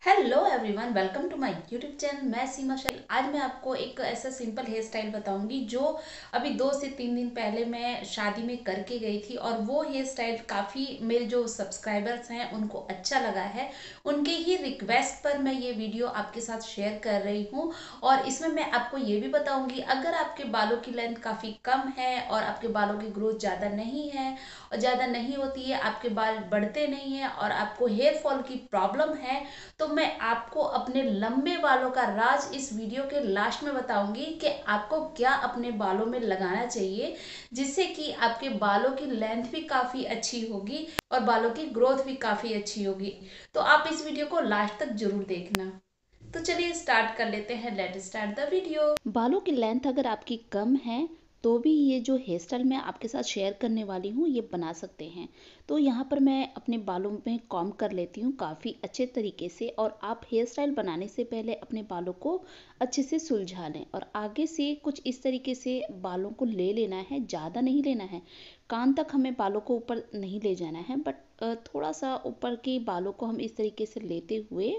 Hello. Hello everyone welcome to my YouTube channel मैं सीमा शैल आज मैं आपको एक ऐसा सिंपल हेयर स्टाइल बताऊंगी जो अभी दो से तीन दिन पहले मैं शादी में करके गई थी और वो हेयर स्टाइल काफ़ी मेरे जो सब्सक्राइबर्स हैं उनको अच्छा लगा है उनके ही रिक्वेस्ट पर मैं ये वीडियो आपके साथ शेयर कर रही हूँ और इसमें मैं आपको ये भी बताऊँगी अगर आपके बालों की लेंथ काफ़ी कम है और आपके बालों की ग्रोथ ज़्यादा नहीं है और ज़्यादा नहीं होती है आपके बाल बढ़ते नहीं हैं और आपको हेयर फॉल की प्रॉब्लम है तो मैं मैं आपको अपने लंबे बालों का राज इस वीडियो के लास्ट में बताऊंगी कि आपको क्या अपने बालों में लगाना चाहिए जिससे कि आपके बालों की लेंथ भी काफ़ी अच्छी होगी और बालों की ग्रोथ भी काफ़ी अच्छी होगी तो आप इस वीडियो को लास्ट तक जरूर देखना तो चलिए स्टार्ट कर लेते हैं लेट स्टार्ट द वीडियो बालों की लेंथ अगर आपकी कम है तो भी ये जो हेयर स्टाइल मैं आपके साथ शेयर करने वाली हूँ ये बना सकते हैं तो यहाँ पर मैं अपने बालों में कॉम कर लेती हूँ काफ़ी अच्छे तरीके से और आप हेयर स्टाइल बनाने से पहले अपने बालों को अच्छे से सुलझा लें और आगे से कुछ इस तरीके से बालों को ले लेना है ज़्यादा नहीं लेना है कान तक हमें बालों को ऊपर नहीं ले जाना है बट थोड़ा सा ऊपर के बालों को हम इस तरीके से लेते हुए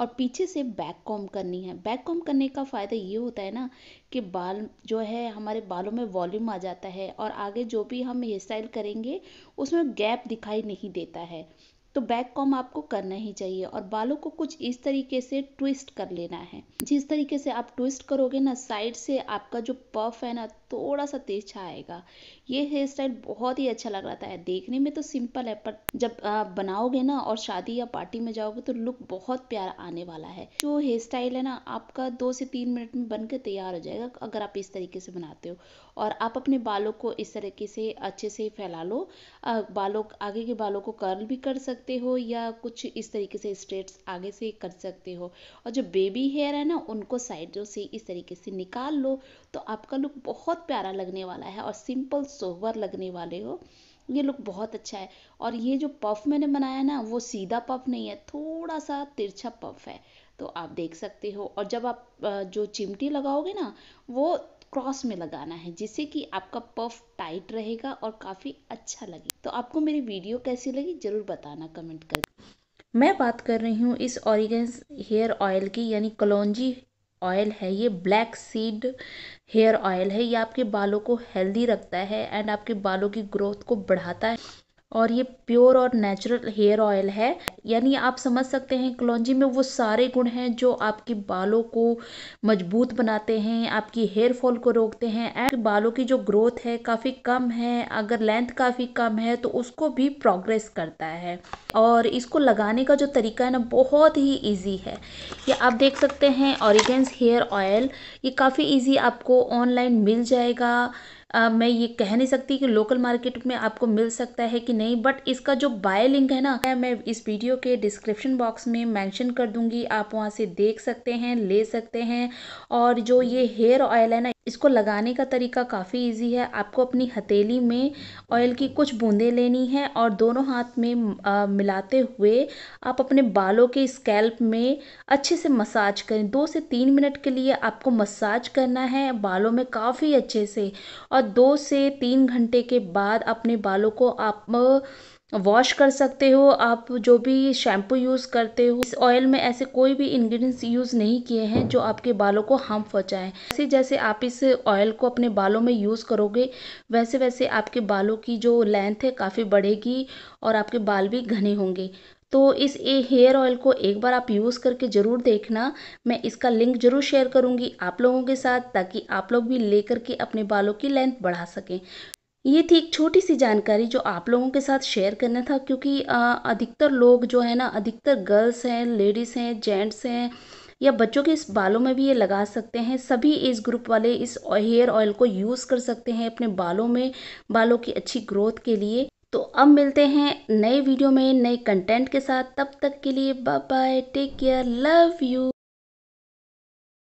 और पीछे से बैक कॉम करनी है बैक कॉम करने का फ़ायदा ये होता है ना कि बाल जो है हमारे बालों में वॉल्यूम आ जाता है और आगे जो भी हम हेयर स्टाइल करेंगे उसमें गैप दिखाई नहीं देता है तो बैक कॉम आपको करना ही चाहिए और बालों को कुछ इस तरीके से ट्विस्ट कर लेना है जिस तरीके से आप ट्विस्ट करोगे ना साइड से आपका जो पफ है ना थोड़ा सा तेज आएगा ये हेयर स्टाइल बहुत ही अच्छा लग रहा था देखने में तो सिंपल है पर जब बनाओगे ना और शादी या पार्टी में जाओगे तो लुक बहुत प्यारा आने वाला है जो हेयर स्टाइल है ना आपका दो से तीन मिनट में बनकर तैयार हो जाएगा अगर आप इस तरीके से बनाते हो और आप अपने बालों को इस तरीके से अच्छे से फैला लो बालों आगे के बालों को कर्ल भी कर सकते सकते हो या कुछ इस तरीके से स्ट्रेट्स आगे से कर सकते हो और जो बेबी हेयर है ना उनको साइडों से इस तरीके से निकाल लो तो आपका लुक बहुत प्यारा लगने वाला है और सिंपल सोवर लगने वाले हो ये लुक बहुत अच्छा है और ये जो पफ मैंने बनाया ना वो सीधा पफ नहीं है थोड़ा सा तिरछा पफ है तो आप देख सकते हो और जब आप जो चिमटी लगाओगे ना वो क्रॉस में लगाना है जिससे कि आपका पफ टाइट रहेगा और काफ़ी अच्छा लगे तो आपको मेरी वीडियो कैसी लगी ज़रूर बताना कमेंट कर मैं बात कर रही हूँ इस ऑरिगेंस हेयर ऑयल की यानी कलौजी ऑयल है ये ब्लैक सीड हेयर ऑयल है ये आपके बालों को हेल्दी रखता है एंड आपके बालों की ग्रोथ को बढ़ाता है और ये प्योर और नेचुरल हेयर ऑयल है यानी आप समझ सकते हैं कलौजी में वो सारे गुण हैं जो आपके बालों को मजबूत बनाते हैं आपकी हेयर फॉल को रोकते हैं एंड बालों की जो ग्रोथ है काफ़ी कम है अगर लेंथ काफ़ी कम है तो उसको भी प्रोग्रेस करता है और इसको लगाने का जो तरीका है ना बहुत ही ईजी है ये आप देख सकते हैं ऑरिगेंस हेयर ऑयल ये काफ़ी ईजी आपको ऑनलाइन मिल जाएगा आ, मैं ये कह नहीं सकती कि लोकल मार्केट में आपको मिल सकता है कि नहीं बट इसका जो बाय लिंक है ना मैं इस वीडियो के डिस्क्रिप्शन बॉक्स में मैंशन कर दूंगी आप वहाँ से देख सकते हैं ले सकते हैं और जो ये हेयर ऑयल है ना इसको लगाने का तरीका काफ़ी ईज़ी है आपको अपनी हथेली में ऑयल की कुछ बूंदें लेनी है और दोनों हाथ में मिलाते हुए आप अपने बालों के स्कैल्प में अच्छे से मसाज करें दो से तीन मिनट के लिए आपको मसाज करना है बालों में काफ़ी अच्छे से और दो से तीन घंटे के बाद अपने बालों को आप वॉश कर सकते हो आप जो भी शैम्पू यूज़ करते हो इस ऑयल में ऐसे कोई भी इंग्रेडिएंट्स यूज़ नहीं किए हैं जो आपके बालों को हार्म पहुँचाएँ जैसे जैसे आप इस ऑयल को अपने बालों में यूज़ करोगे वैसे वैसे आपके बालों की जो लेंथ है काफ़ी बढ़ेगी और आपके बाल भी घने होंगे तो इस ए हेयर ऑयल को एक बार आप यूज़ करके ज़रूर देखना मैं इसका लिंक ज़रूर शेयर करूँगी आप लोगों के साथ ताकि आप लोग भी लेकर के अपने बालों की लेंथ बढ़ा सकें ये थी एक छोटी सी जानकारी जो आप लोगों के साथ शेयर करना था क्योंकि अधिकतर लोग जो है ना अधिकतर गर्ल्स हैं लेडीज़ हैं जेंट्स हैं या बच्चों के इस बालों में भी ये लगा सकते हैं सभी एज ग्रुप वाले इस हेयर ऑयल को यूज़ कर सकते हैं अपने बालों में बालों की अच्छी ग्रोथ के लिए तो अब मिलते हैं नए वीडियो में नए कंटेंट के साथ तब तक के लिए bye bye take care love you